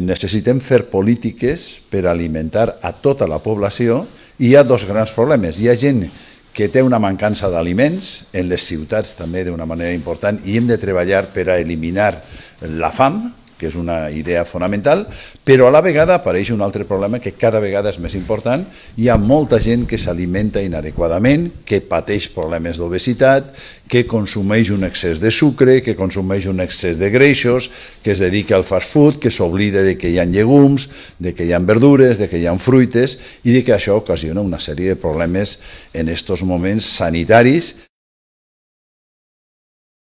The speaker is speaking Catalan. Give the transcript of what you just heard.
Necessitem fer polítiques per alimentar a tota la població i hi ha dos grans problemes. Hi ha gent que té una mancança d'aliments en les ciutats també d'una manera important i hem de treballar per a eliminar la fam que és una idea fonamental, però a la vegada apareix un altre problema que cada vegada és més important. Hi ha molta gent que s'alimenta inadequadament, que pateix problemes d'obesitat, que consumeix un excés de sucre, que consumeix un excés de greixos, que es dedica al fast food, que s'oblida de que hi ha llegums, de que hi ha verdures, de que hi ha fruites i de que això ocasiona una sèrie de problemes en aquests moments sanitaris